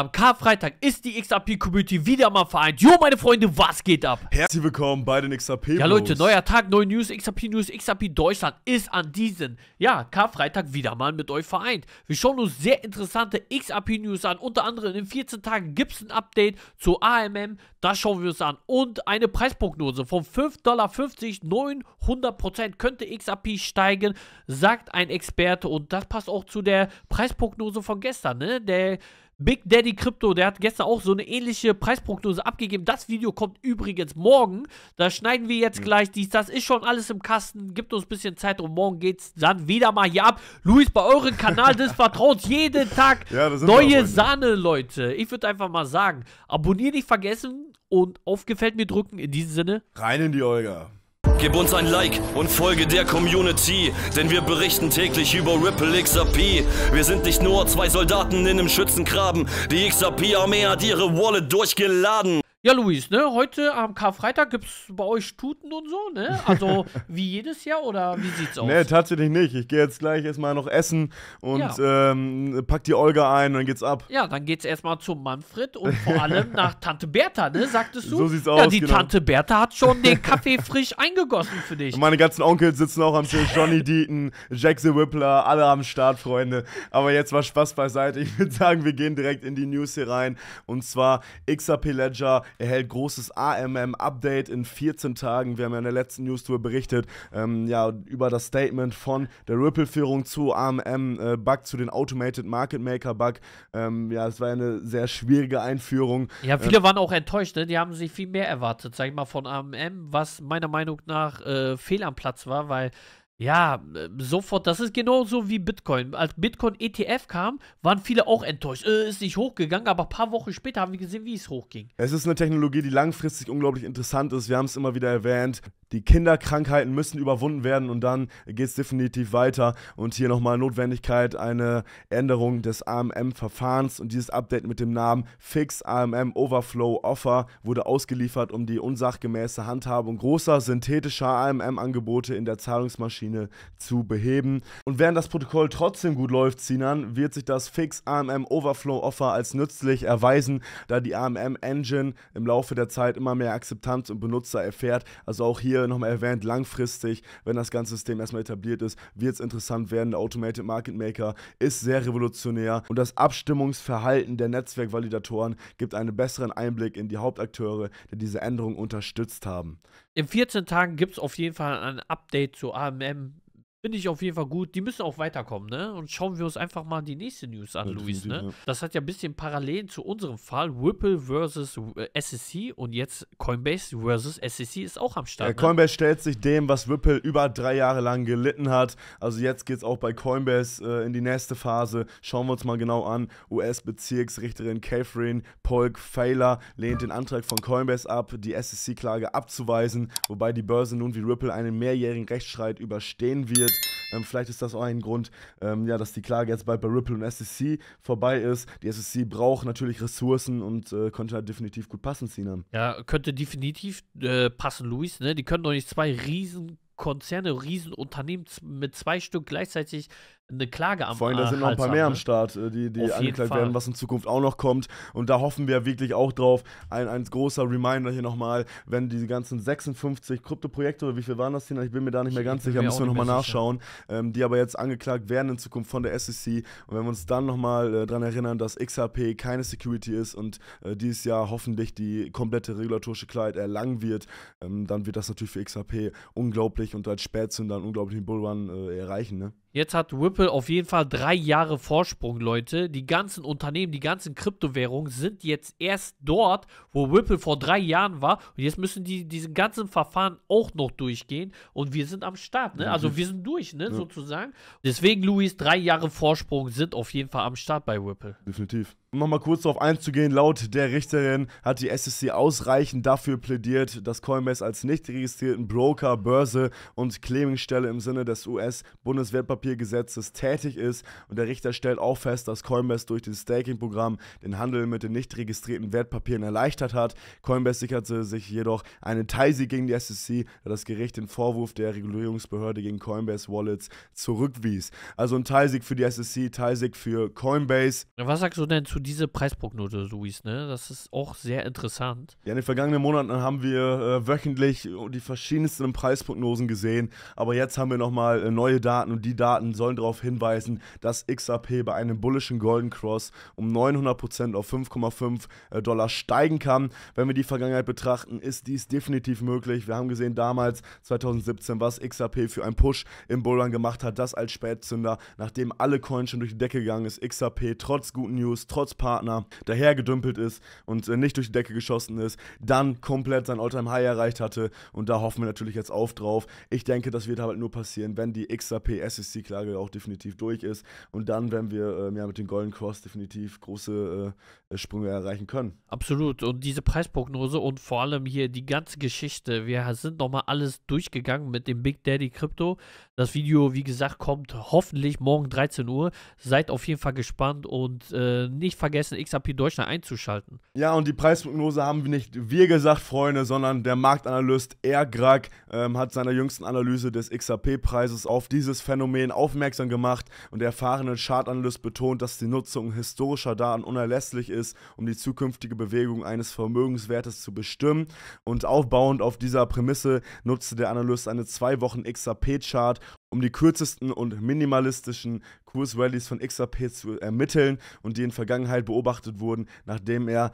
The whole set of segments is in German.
Am Karfreitag ist die xrp community wieder mal vereint. Jo, meine Freunde, was geht ab? Herzlich willkommen bei den xrp -Bros. Ja, Leute, neuer Tag, neue News, xrp news xrp Deutschland ist an diesem, ja, Karfreitag wieder mal mit euch vereint. Wir schauen uns sehr interessante xrp news an. Unter anderem in 14 Tagen gibt es ein Update zu AMM. Das schauen wir uns an. Und eine Preisprognose von 5,50 Dollar, 900% könnte XRP steigen, sagt ein Experte. Und das passt auch zu der Preisprognose von gestern, ne? Der Big Daddy Crypto, der hat gestern auch so eine ähnliche Preisprognose abgegeben. Das Video kommt übrigens morgen. Da schneiden wir jetzt mhm. gleich dies. Das ist schon alles im Kasten. Gibt uns ein bisschen Zeit und morgen geht's dann wieder mal hier ab. Luis, bei eurem Kanal des Vertrauens jeden Tag ja, neue Sahne, Leute. Ich würde einfach mal sagen, abonnieren nicht vergessen und auf gefällt mir drücken. In diesem Sinne. Rein in die Olga. Gib uns ein Like und folge der Community, denn wir berichten täglich über Ripple XRP. Wir sind nicht nur zwei Soldaten in einem Schützengraben. Die XRP-Armee hat ihre Wallet durchgeladen. Ja, Luis, ne, heute am Karfreitag gibt's bei euch Tuten und so, ne? Also wie jedes Jahr oder wie sieht's aus? Nee, tatsächlich nicht. Ich gehe jetzt gleich erstmal noch essen und ja. ähm, pack die Olga ein und dann geht's ab. Ja, dann geht's erstmal zum Manfred und vor allem nach Tante Bertha, ne? Sagtest du? So sieht's aus. Ja, die genau. Tante Bertha hat schon den Kaffee frisch eingegossen für dich. Und meine ganzen Onkel sitzen auch am Tisch, Johnny Deaton, Jack the Whippler, alle am Start, Freunde. Aber jetzt war Spaß beiseite. Ich würde sagen, wir gehen direkt in die News hier rein. Und zwar XRP Ledger erhält großes AMM-Update in 14 Tagen. Wir haben ja in der letzten News-Tour berichtet, ähm, ja, über das Statement von der Ripple-Führung zu AMM-Bug, äh, zu den Automated Market Maker-Bug. Ähm, ja, es war eine sehr schwierige Einführung. Ja, ähm, viele äh, waren auch enttäuscht, ne? die haben sich viel mehr erwartet, sag ich mal, von AMM, was meiner Meinung nach äh, fehl am Platz war, weil ja, äh, sofort. Das ist genauso wie Bitcoin. Als Bitcoin ETF kam, waren viele auch enttäuscht. Äh, ist nicht hochgegangen, aber ein paar Wochen später haben wir gesehen, wie es hochging. Es ist eine Technologie, die langfristig unglaublich interessant ist. Wir haben es immer wieder erwähnt die Kinderkrankheiten müssen überwunden werden und dann geht es definitiv weiter. Und hier nochmal Notwendigkeit, eine Änderung des AMM-Verfahrens und dieses Update mit dem Namen Fix AMM Overflow Offer wurde ausgeliefert, um die unsachgemäße Handhabung großer synthetischer AMM-Angebote in der Zahlungsmaschine zu beheben. Und während das Protokoll trotzdem gut läuft, Sinan, wird sich das Fix AMM Overflow Offer als nützlich erweisen, da die AMM Engine im Laufe der Zeit immer mehr Akzeptanz und Benutzer erfährt. Also auch hier hier nochmal erwähnt, langfristig, wenn das ganze System erstmal etabliert ist, wird es interessant werden. Der Automated Market Maker ist sehr revolutionär und das Abstimmungsverhalten der Netzwerkvalidatoren gibt einen besseren Einblick in die Hauptakteure, die diese Änderung unterstützt haben. In 14 Tagen gibt es auf jeden Fall ein Update zu AMM Finde ich auf jeden Fall gut. Die müssen auch weiterkommen, ne? Und schauen wir uns einfach mal die nächste News an, ja, Luis, ne? Ja. Das hat ja ein bisschen Parallelen zu unserem Fall. Whipple versus äh, SEC und jetzt Coinbase versus SEC ist auch am Start. Ja, ne? Coinbase stellt sich dem, was Whipple über drei Jahre lang gelitten hat. Also jetzt geht es auch bei Coinbase äh, in die nächste Phase. Schauen wir uns mal genau an. US-Bezirksrichterin Catherine Polk Failer lehnt den Antrag von Coinbase ab, die SEC-Klage abzuweisen, wobei die Börse nun wie Ripple einen mehrjährigen Rechtsstreit überstehen wird. Reddit. Ähm, vielleicht ist das auch ein Grund, ähm, ja, dass die Klage jetzt bald bei Ripple und SEC vorbei ist. Die SEC braucht natürlich Ressourcen und äh, könnte halt definitiv gut passen, Sinan. Ja, könnte definitiv äh, passen, Luis. Ne? Die können doch nicht zwei riesen Konzerne, Riesenunternehmen mit zwei Stück gleichzeitig eine Klage am Vor allem, da sind noch ein paar mehr am ne? Start, äh, die, die angeklagt werden, was in Zukunft auch noch kommt. Und da hoffen wir wirklich auch drauf. Ein, ein großer Reminder hier nochmal, wenn diese ganzen 56 Krypto-Projekte, oder wie viel waren das denn? Ich bin mir da nicht mehr ganz sicher, müssen wir nochmal nachschauen, ähm, die aber jetzt angeklagt werden in Zukunft von der SEC. Und wenn wir uns dann nochmal äh, daran erinnern, dass XRP keine Security ist und äh, dieses Jahr hoffentlich die komplette regulatorische Klarheit erlangen wird, ähm, dann wird das natürlich für XRP unglaublich und als Spätzünder einen unglaublichen Bullrun äh, erreichen. Ne? Jetzt hat Ripple auf jeden Fall drei Jahre Vorsprung, Leute. Die ganzen Unternehmen, die ganzen Kryptowährungen sind jetzt erst dort, wo Ripple vor drei Jahren war. Und jetzt müssen die diesen ganzen Verfahren auch noch durchgehen. Und wir sind am Start, ne? Also mhm. wir sind durch, ne? Ja. Sozusagen. Deswegen, Luis, drei Jahre Vorsprung sind auf jeden Fall am Start bei Ripple. Definitiv. Um nochmal kurz darauf einzugehen, laut der Richterin hat die SEC ausreichend dafür plädiert, dass Coinbase als nicht registrierten Broker, Börse und Claimingstelle im Sinne des US-Bundeswertpapiergesetzes tätig ist. Und der Richter stellt auch fest, dass Coinbase durch das Staking-Programm den Handel mit den nicht registrierten Wertpapieren erleichtert hat. Coinbase sicherte sich jedoch einen Teilsieg gegen die SEC, da das Gericht den Vorwurf der Regulierungsbehörde gegen Coinbase Wallets zurückwies. Also ein Teilsieg für die SEC, Teilsieg für Coinbase. Was sagst du denn zu du diese Preisprognose, Luis, ne? Das ist auch sehr interessant. Ja, in den vergangenen Monaten haben wir äh, wöchentlich die verschiedensten Preisprognosen gesehen, aber jetzt haben wir nochmal äh, neue Daten und die Daten sollen darauf hinweisen, dass XRP bei einem bullischen Golden Cross um 900% auf 5,5 äh, Dollar steigen kann. Wenn wir die Vergangenheit betrachten, ist dies definitiv möglich. Wir haben gesehen damals, 2017, was XRP für einen Push im Bullrun gemacht hat, das als Spätzünder, nachdem alle Coins schon durch die Decke gegangen ist, XRP trotz guten News, trotz Schutzpartner dahergedümpelt ist und äh, nicht durch die Decke geschossen ist, dann komplett sein Alltime High erreicht hatte und da hoffen wir natürlich jetzt auf drauf. Ich denke, das wird halt nur passieren, wenn die xrp SEC Klage auch definitiv durch ist und dann werden wir äh, ja mit dem Golden Cross definitiv große äh, Sprünge erreichen können. Absolut und diese Preisprognose und vor allem hier die ganze Geschichte, wir sind nochmal alles durchgegangen mit dem Big Daddy Crypto, das Video, wie gesagt, kommt hoffentlich morgen 13 Uhr. Seid auf jeden Fall gespannt und äh, nicht vergessen, XRP Deutschland einzuschalten. Ja, und die Preisprognose haben wir nicht wir gesagt, Freunde, sondern der Marktanalyst Ergrag ähm, hat seiner jüngsten Analyse des xrp preises auf dieses Phänomen aufmerksam gemacht und der erfahrene Chartanalyst betont, dass die Nutzung historischer Daten unerlässlich ist, um die zukünftige Bewegung eines Vermögenswertes zu bestimmen. Und aufbauend auf dieser Prämisse nutzte der Analyst eine zwei Wochen xrp chart um die kürzesten und minimalistischen Kursrallies von XRP zu ermitteln und die in Vergangenheit beobachtet wurden, nachdem er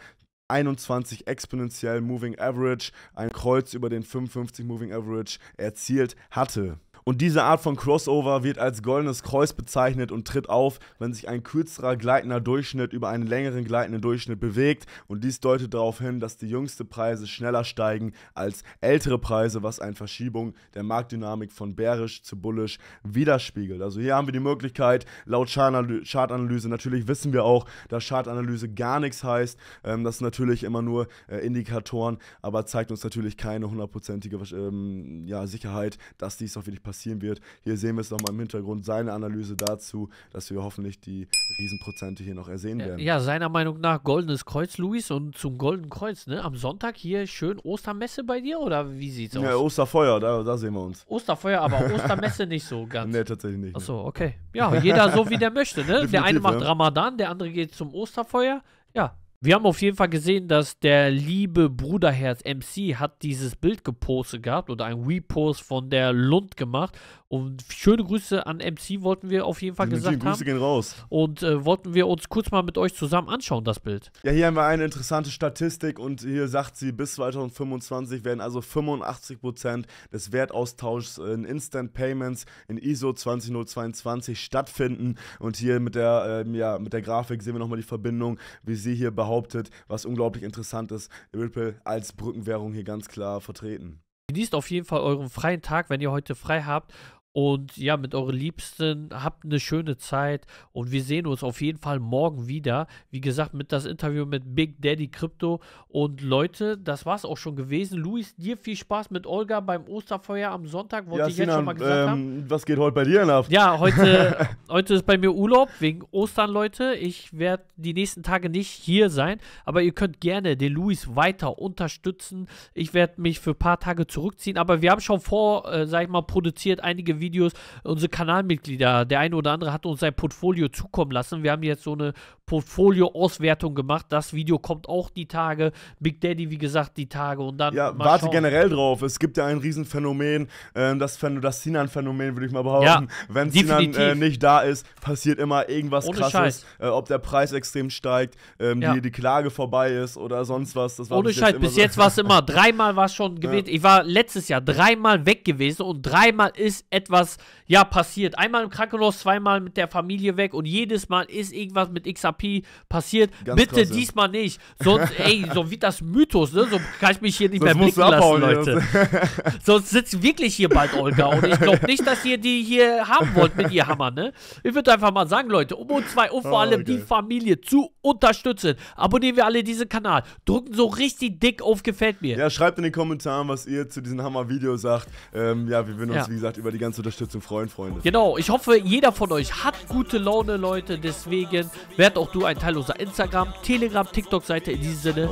21 exponentiell Moving Average, ein Kreuz über den 55 Moving Average erzielt hatte. Und diese Art von Crossover wird als goldenes Kreuz bezeichnet und tritt auf, wenn sich ein kürzerer gleitender Durchschnitt über einen längeren gleitenden Durchschnitt bewegt. Und dies deutet darauf hin, dass die jüngsten Preise schneller steigen als ältere Preise, was eine Verschiebung der Marktdynamik von bärisch zu bullisch widerspiegelt. Also hier haben wir die Möglichkeit, laut Chartanalyse, natürlich wissen wir auch, dass Chartanalyse gar nichts heißt. Ähm, das sind natürlich immer nur äh, Indikatoren, aber zeigt uns natürlich keine hundertprozentige ähm, ja, Sicherheit, dass dies auch wirklich passiert passieren wird. Hier sehen wir es nochmal im Hintergrund, seine Analyse dazu, dass wir hoffentlich die Riesenprozente hier noch ersehen werden. Ja, seiner Meinung nach Goldenes Kreuz, Luis, und zum Goldenen Kreuz, ne? Am Sonntag hier schön Ostermesse bei dir oder wie sieht's aus? Ja, Osterfeuer, da, da sehen wir uns. Osterfeuer, aber Ostermesse nicht so ganz. Nee, tatsächlich nicht. Achso, okay. Ja, jeder so wie der möchte, ne? Definitiv, der eine macht ja. Ramadan, der andere geht zum Osterfeuer. Ja, wir haben auf jeden Fall gesehen, dass der liebe Bruderherz MC hat dieses Bild gepostet gehabt oder ein Repost von der Lund gemacht und schöne Grüße an MC wollten wir auf jeden Fall die gesagt haben. Grüße gehen raus. Und äh, wollten wir uns kurz mal mit euch zusammen anschauen, das Bild. Ja, hier haben wir eine interessante Statistik und hier sagt sie, bis 2025 werden also 85% des Wertaustauschs in Instant Payments in ISO 20022 stattfinden. Und hier mit der, äh, ja, mit der Grafik sehen wir nochmal die Verbindung, wie sie hier behauptet, was unglaublich interessant ist. Ripple als Brückenwährung hier ganz klar vertreten. Genießt auf jeden Fall euren freien Tag, wenn ihr heute frei habt und ja, mit euren Liebsten habt eine schöne Zeit und wir sehen uns auf jeden Fall morgen wieder. Wie gesagt, mit das Interview mit Big Daddy Crypto und Leute, das war's auch schon gewesen. Luis, dir viel Spaß mit Olga beim Osterfeuer am Sonntag, wollte ja, ich Sinan, jetzt schon mal gesagt ähm, haben. Was geht heute bei dir in Haft? Ja, heute, heute ist bei mir Urlaub wegen Ostern, Leute. Ich werde die nächsten Tage nicht hier sein, aber ihr könnt gerne den Luis weiter unterstützen. Ich werde mich für ein paar Tage zurückziehen, aber wir haben schon vor, äh, sag ich mal, produziert einige Videos Videos, unsere Kanalmitglieder, der eine oder andere hat uns sein Portfolio zukommen lassen. Wir haben jetzt so eine Portfolio-Auswertung gemacht. Das Video kommt auch die Tage. Big Daddy, wie gesagt, die Tage und dann. Ja, warte schauen. generell drauf. Es gibt ja ein Riesenphänomen, ähm, das, Phän das Sinan-Phänomen, würde ich mal behaupten. Ja, Wenn Sinan äh, nicht da ist, passiert immer irgendwas Ohne Krasses. Äh, ob der Preis extrem steigt, ähm, ja. die, Klage vorbei ist oder sonst was. Das war Ohne Scheiß, bis jetzt war es immer. Dreimal war es schon gewählt. Ja. Ich war letztes Jahr dreimal weg gewesen und dreimal ist etwas irgendetwas ja passiert. Einmal im Krankenhaus, zweimal mit der Familie weg und jedes Mal ist irgendwas mit XRP passiert. Ganz Bitte krass, diesmal ja. nicht. Sonst, ey, so wie das Mythos, ne? So kann ich mich hier nicht Sonst mehr blicken abhauen, lassen, Leute. Sonst sitzt wirklich hier bald Olga und ich glaube nicht, dass ihr die hier haben wollt mit ihr Hammer, ne? Ich würde einfach mal sagen, Leute, um uns zwei und vor oh, allem okay. die Familie zu unterstützen, abonnieren wir alle diesen Kanal, drücken so richtig dick auf Gefällt mir. Ja, schreibt in den Kommentaren, was ihr zu diesem hammer video sagt. Ähm, ja, wir würden uns, ja. wie gesagt, über die ganze uns Unterstützung freuen, Freunde. Genau, ich hoffe, jeder von euch hat gute Laune, Leute. Deswegen werd auch du ein Teil unserer Instagram, Telegram, TikTok-Seite. In diesem Sinne,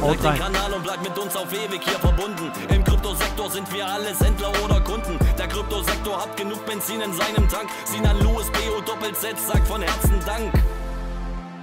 haut rein. Kanal und bleib mit uns auf ewig hier verbunden. Im Kryptosektor sind wir alle Sendler oder Kunden. Der Kryptosektor hat genug Benzin in seinem Tank. Sinan Louis, BO Doppel Z, sagt von Herzen Dank.